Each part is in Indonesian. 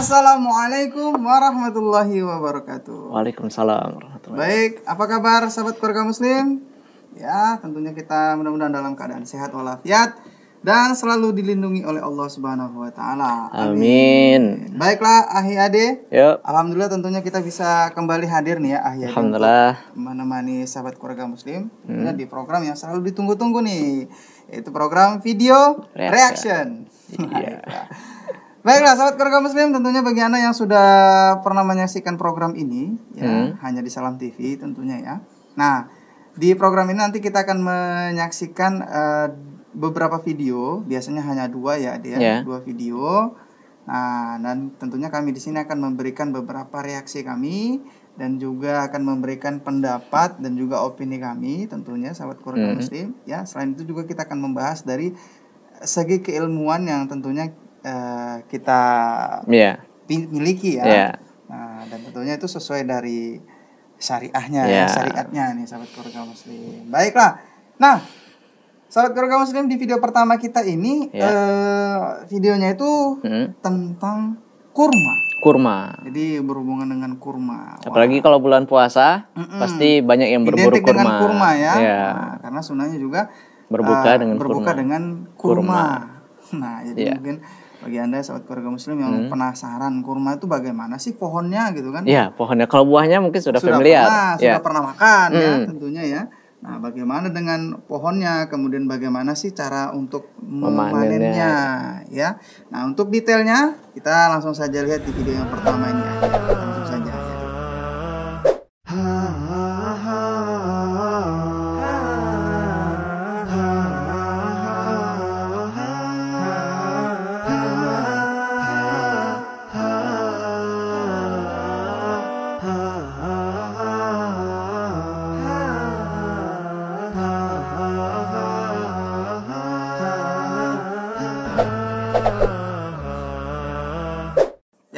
Assalamualaikum warahmatullahi wabarakatuh. Waalaikumsalam warahmatullahi Baik, apa kabar sahabat keluarga muslim? Ya, tentunya kita mudah-mudahan dalam keadaan sehat walafiat dan selalu dilindungi oleh Allah Subhanahu wa taala. Amin. Baiklah, Ahi Ade. Yep. Alhamdulillah tentunya kita bisa kembali hadir nih ya Ahi Ade. Alhamdulillah. Menemani sahabat keluarga muslim hmm. Ini di program yang selalu ditunggu-tunggu nih, Itu program video reaction. reaction. Iya. Baiklah, sahabat keluarga muslim, tentunya bagi Anda yang sudah pernah menyaksikan program ini, ya, hmm. hanya di Salam TV tentunya ya. Nah, di program ini nanti kita akan menyaksikan uh, beberapa video, biasanya hanya dua ya, dia ya, yeah. dua video. Nah, dan tentunya kami di sini akan memberikan beberapa reaksi kami dan juga akan memberikan pendapat dan juga opini kami tentunya sahabat keluarga hmm. muslim ya. Selain itu juga kita akan membahas dari segi keilmuan yang tentunya uh, kita yeah. miliki ya. Yeah. Nah, dan tentunya itu sesuai dari syariahnya, yeah. syariatnya nih sahabat keluarga muslim. Baiklah. Nah, sahabat keluarga muslim di video pertama kita ini yeah. Iya. uh, videonya itu hmm. tentang kurma. Kurma. Jadi berhubungan dengan kurma. Apalagi Wah. kalau bulan puasa, Mm-mm. pasti banyak yang berburu Identik kurma. dengan kurma ya. Yeah. Nah, karena sunahnya juga berbuka eh, dengan berbuka kurma. dengan kurma. Nah, jadi yeah. mungkin bagi anda sahabat keluarga muslim yang hmm. penasaran kurma itu bagaimana sih pohonnya gitu kan? Iya pohonnya. Kalau buahnya mungkin sudah, sudah familiar. Pernah, ya. Sudah pernah makan ya, hmm. ya tentunya ya. Nah bagaimana dengan pohonnya? Kemudian bagaimana sih cara untuk memanennya? ya? Nah untuk detailnya kita langsung saja lihat di video yang pertama ini.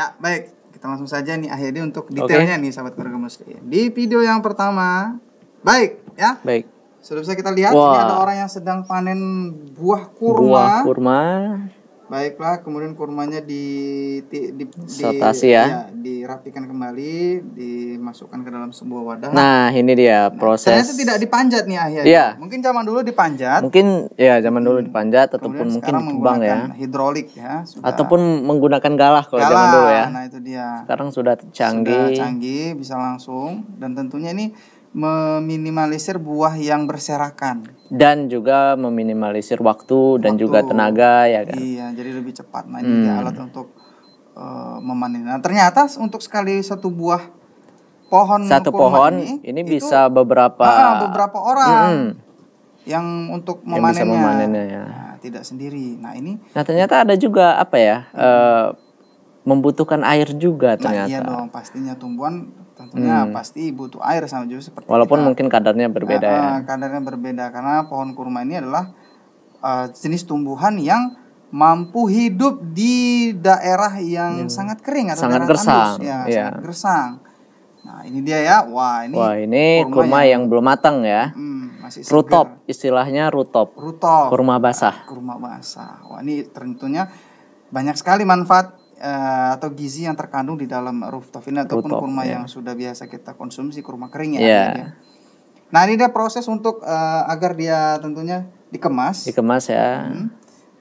Ya, baik. Kita langsung saja nih akhirnya untuk detailnya okay. nih sahabat keluarga muslim. Di video yang pertama, baik ya. Baik. Sudah kita lihat Wah. ini ada orang yang sedang panen buah kurma. Buah kurma Baiklah, kemudian kurmanya di, di, di, Sotasi, di ya. ya dirapikan kembali, dimasukkan ke dalam sebuah wadah. Nah, ini dia nah, proses. Nah, tidak dipanjat nih akhirnya. ya. Iya. Mungkin zaman dulu dipanjat. Mungkin ya zaman dulu dipanjat hmm. ataupun mungkin dikembang ya. Hidrolik ya. Sudah. Ataupun menggunakan galah kalau galah, zaman dulu ya. Nah, itu dia. Sekarang sudah canggih. Sudah canggih, bisa langsung dan tentunya ini meminimalisir buah yang berserakan dan juga meminimalisir waktu dan juga tenaga ya kan iya jadi lebih cepat nah ini hmm. alat untuk uh, eh, memanen nah ternyata untuk sekali satu buah pohon satu pohon ini, ini itu, bisa beberapa ah, ah beberapa orang hmm yang untuk memanennya. Yang memanennya ya. Nah, tidak sendiri. Nah, ini Nah, ternyata ada juga apa ya? Hmm. Uh, membutuhkan air juga ternyata. Nah, iya dong, pastinya tumbuhan tentunya hmm. pasti butuh air sama juga seperti Walaupun kita. mungkin kadarnya berbeda nah, ya. Kadarnya berbeda karena pohon kurma ini adalah uh, jenis tumbuhan yang mampu hidup di daerah yang hmm. sangat kering atau sangat daerah gersang. Tandus. Ya, iya. sangat gersang. Nah, ini dia ya. Wah, ini Wah, ini kurma, kurma yang, yang belum matang ya. Hmm, masih rutop, istilahnya rutop. Rutop. Kurma basah. Kurma basah. Wah, ini tentunya banyak sekali manfaat uh, atau gizi yang terkandung di dalam rooftop ini ataupun rooftop, kurma yeah. yang sudah biasa kita konsumsi kurma kering ya. Yeah. Nah ini dia proses untuk uh, agar dia tentunya dikemas. Dikemas ya. Hmm.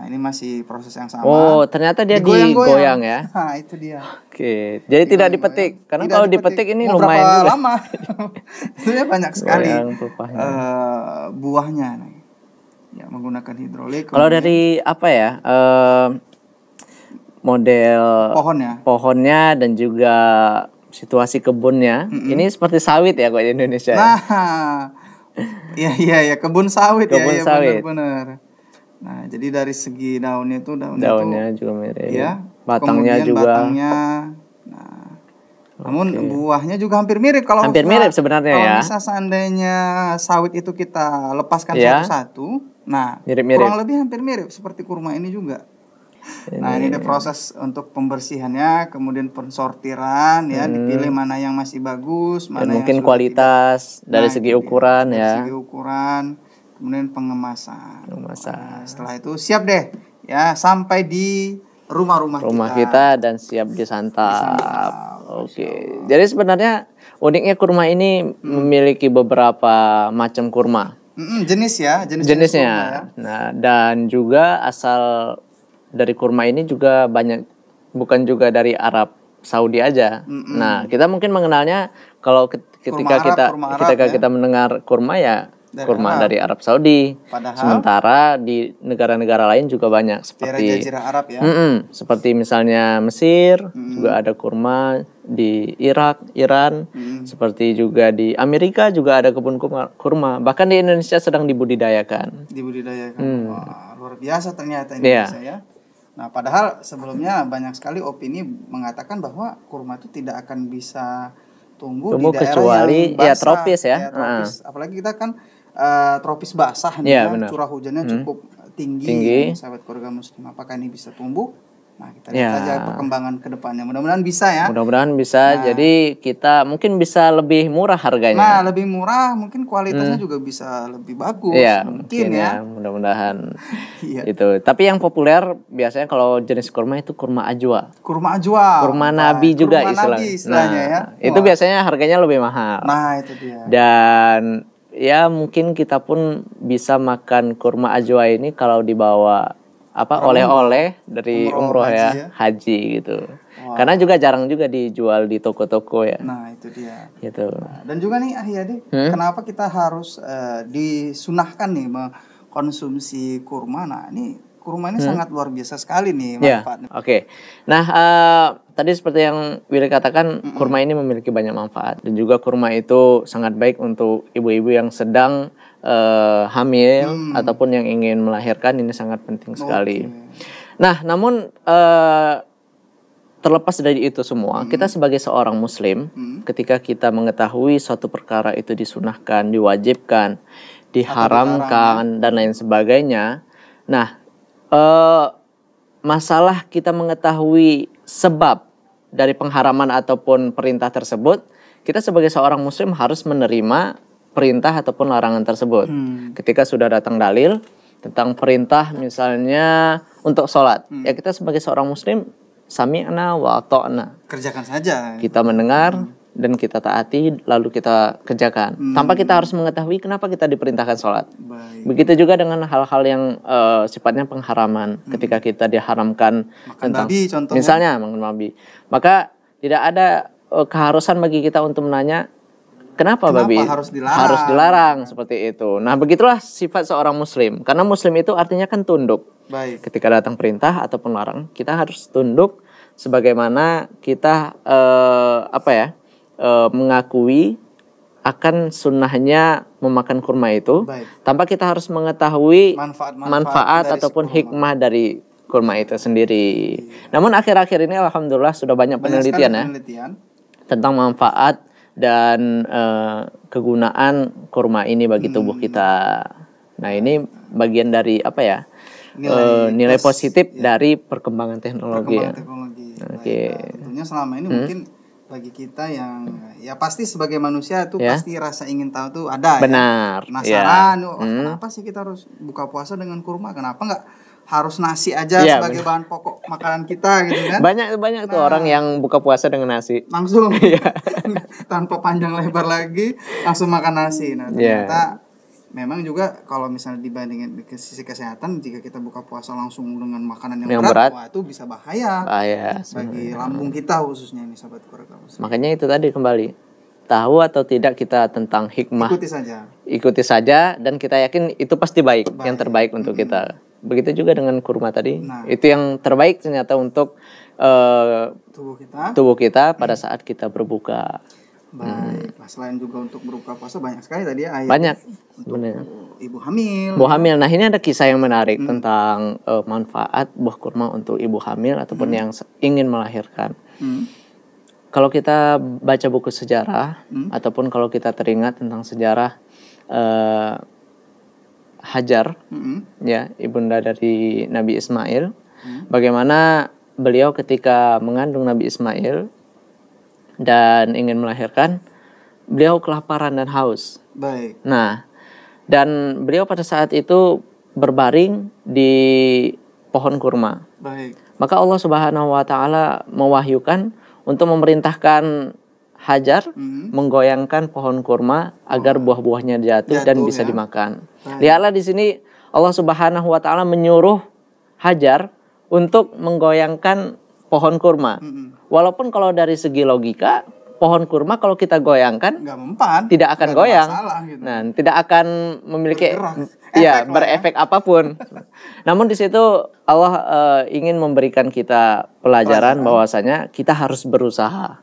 Nah ini masih proses yang sama. Oh ternyata dia digoyang-goyang ya. Nah itu dia. Oke. Jadi tidak dipetik karena tidak kalau dipetik, dipetik ini lumayan juga. lama. itu banyak sekali uh, buahnya. Nah. Ya menggunakan hidrolik. Kalau dari apa ya? Uh, model pohonnya pohonnya dan juga situasi kebunnya mm mm ini seperti sawit ya kok di Indonesia ya? nah iya iya, iya ya kebun iya, sawit kebun ya, sawit. ya benar-benar nah jadi dari segi daunnya itu daunnya, daunnya itu, juga mirip ya batangnya juga batangnya nah namun okay. buahnya juga hampir mirip kalau hampir kita, mirip sebenarnya kalau ya. Kalau bisa seandainya sawit itu kita lepaskan iya. satu-satu, nah mirip -mirip. kurang lebih hampir mirip seperti kurma ini juga. Nah, ini ada proses untuk pembersihannya, kemudian pensortiran ya, hmm. dipilih mana yang masih bagus, mana dan mungkin kualitas tidak. dari nah, segi gitu ya. ukuran dari ya. segi ukuran, kemudian pengemasan. Pengemasan. Nah, setelah itu siap deh ya sampai di rumah-rumah rumah kita. dan siap disantap. disantap. Oke. Jadi sebenarnya uniknya kurma ini hmm. memiliki beberapa macam kurma. Mm jenis ya, jenis jenisnya. Jenis ya. Nah, dan juga asal dari kurma ini juga banyak bukan juga dari Arab Saudi aja. Mm -mm. Nah, kita mungkin mengenalnya kalau ketika kurma Arab, kita kurma Arab, ketika ya? kita mendengar kurma ya dari kurma Arab. dari Arab Saudi. Padahal sementara di negara-negara lain juga banyak seperti Arab ya. Mm -mm, seperti misalnya Mesir mm -mm. juga ada kurma di Irak, Iran, mm -mm. seperti juga di Amerika juga ada kebun kurma. Bahkan di Indonesia sedang dibudidayakan. Dibudidayakan. Mm. Wah, luar biasa ternyata iya. Indonesia yeah. ya. Nah, padahal sebelumnya banyak sekali opini mengatakan bahwa kurma itu tidak akan bisa tumbuh, tumbuh di daerah kecuali yang ya, basah, ya tropis ya. ya ah. tropis. Uh. Apalagi kita kan uh, tropis basah nih, yeah, ya, curah hujannya hmm. cukup tinggi, tinggi. sahabat keluarga muslim. Apakah ini bisa tumbuh? Nah, kita lihat ya. saja perkembangan ke depannya. Mudah-mudahan bisa ya. Mudah-mudahan bisa. Nah, Jadi kita mungkin bisa lebih murah harganya. Nah, lebih murah, mungkin kualitasnya hmm. juga bisa lebih bagus. Ya, mungkin, mungkin ya. ya Mudah-mudahan. ya. Itu. Tapi yang populer biasanya kalau jenis kurma itu kurma ajwa. Kurma ajwa. Kurma nah, nabi juga kurma Nabi istilahnya nah, ya. Itu biasanya harganya lebih mahal. Nah, itu dia. Dan ya mungkin kita pun bisa makan kurma ajwa ini kalau dibawa apa oleh-oleh dari umroh, umroh ya, haji ya, haji gitu wow. karena juga jarang juga dijual di toko-toko ya nah itu dia gitu nah, dan juga nih Ahyadi hmm? kenapa kita harus uh, disunahkan nih mengkonsumsi kurma nah ini kurma ini hmm? sangat luar biasa sekali nih ya, manfaatnya yeah. oke okay. nah uh, tadi seperti yang Willy katakan mm -mm. kurma ini memiliki banyak manfaat dan juga kurma itu sangat baik untuk ibu-ibu yang sedang uh, hamil hmm. ataupun yang ingin melahirkan ini sangat penting sekali. Nah, namun uh, terlepas dari itu semua, hmm. kita sebagai seorang muslim hmm. ketika kita mengetahui suatu perkara itu disunahkan, diwajibkan, diharamkan dan lain sebagainya. Nah, uh, masalah kita mengetahui sebab dari pengharaman ataupun perintah tersebut, kita sebagai seorang muslim harus menerima perintah ataupun larangan tersebut. Hmm. Ketika sudah datang dalil tentang perintah misalnya untuk sholat, hmm. ya kita sebagai seorang muslim sami'na wa ta'na. Kerjakan saja. Kita mendengar hmm. dan kita taati lalu kita kerjakan. Hmm. Tanpa kita harus mengetahui kenapa kita diperintahkan sholat. Baik. Begitu juga dengan hal-hal yang uh, sifatnya pengharaman. Hmm. Ketika kita diharamkan makan tentang babi, contohnya. misalnya makan babi. Maka tidak ada uh, keharusan bagi kita untuk menanya Kenapa, Kenapa babi harus dilarang? Harus dilarang seperti itu. Nah, begitulah sifat seorang muslim. Karena muslim itu artinya kan tunduk. Baik. Ketika datang perintah ataupun larang. kita harus tunduk sebagaimana kita uh, apa ya? uh, mengakui akan sunnahnya memakan kurma itu Baik. tanpa kita harus mengetahui manfaat, manfaat, manfaat ataupun hikmah dari kurma itu sendiri. Iya. Namun akhir-akhir ini alhamdulillah sudah banyak, banyak penelitian, ya, penelitian tentang manfaat dan uh, kegunaan kurma ini bagi hmm. tubuh kita. Nah, ini bagian dari apa ya? Nilai, uh, nilai plus, positif ya. dari perkembangan teknologi. Ya. Perkembangan ya. teknologi. Oke. Okay. Nah, tentunya selama ini hmm. mungkin bagi kita yang ya pasti sebagai manusia itu ya. pasti rasa ingin tahu tuh ada. Ya. Benar. Ya? Penasaran, Ya. oh, hmm. kenapa sih kita harus buka puasa dengan kurma? Kenapa nggak harus nasi aja ya, sebagai bener. bahan pokok makanan kita gitu kan. Banyak banyak nah, tuh orang yang buka puasa dengan nasi. Langsung. Iya. tanpa panjang lebar lagi langsung makan nasi. Nah, iya. ternyata yeah. memang juga kalau misalnya dibandingin ke sisi kesehatan jika kita buka puasa langsung dengan makanan yang, yang berat, berat, wah itu bisa bahaya. iya. Bagi lambung kita khususnya ini sahabat kurang Makanya itu tadi kembali tahu atau tidak kita tentang hikmah. Ikuti saja. Ikuti saja dan kita yakin itu pasti baik, baik. yang terbaik untuk hmm. kita begitu juga dengan kurma tadi nah. itu yang terbaik ternyata untuk uh, tubuh kita tubuh kita pada saat kita berbuka baik hmm. Nah, selain juga untuk berbuka puasa banyak sekali tadi ya ayat banyak untuk ibu hamil ibu hamil nah ini ada kisah yang menarik hmm. tentang uh, manfaat buah kurma untuk ibu hamil ataupun hmm. yang ingin melahirkan hmm kalau kita baca buku sejarah hmm? ataupun kalau kita teringat tentang sejarah uh, Hajar, mm-hmm. ya ibunda dari Nabi Ismail. Mm-hmm. Bagaimana beliau ketika mengandung Nabi Ismail dan ingin melahirkan, beliau kelaparan dan haus. Baik. Nah, dan beliau pada saat itu berbaring di pohon kurma. Baik. Maka Allah Subhanahu wa taala mewahyukan untuk memerintahkan hajar hmm. menggoyangkan pohon kurma agar oh. buah-buahnya jatuh, jatuh dan bisa ya. dimakan. Lihatlah di sini Allah Subhanahu wa taala menyuruh hajar untuk menggoyangkan pohon kurma. Hmm. Walaupun kalau dari segi logika pohon kurma kalau kita goyangkan mempan, tidak akan goyang. Masalah, gitu. Nah, tidak akan memiliki iya, ya berefek ya. apapun. Namun di situ Allah uh, ingin memberikan kita pelajaran, pelajaran bahwasanya kita harus berusaha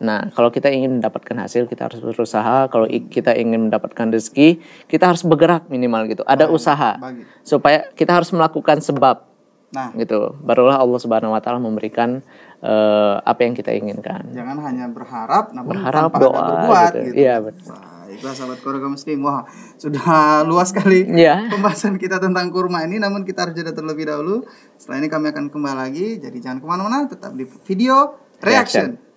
Nah, kalau kita ingin mendapatkan hasil, kita harus berusaha. Kalau kita ingin mendapatkan rezeki, kita harus bergerak minimal gitu. Ada bagi, usaha bagi. supaya kita harus melakukan sebab. Nah, gitu. Barulah Allah Subhanahu wa taala memberikan uh, apa yang kita inginkan. Jangan hanya berharap namun berharap, tanpa doa, ada berbuat gitu. gitu. Iya, betul. Baiklah sahabat keluarga muslim, wah sudah luas sekali yeah. pembahasan kita tentang kurma ini Namun kita harus jeda terlebih dahulu Setelah ini kami akan kembali lagi Jadi jangan kemana-mana, tetap di video Reaction, Reaction.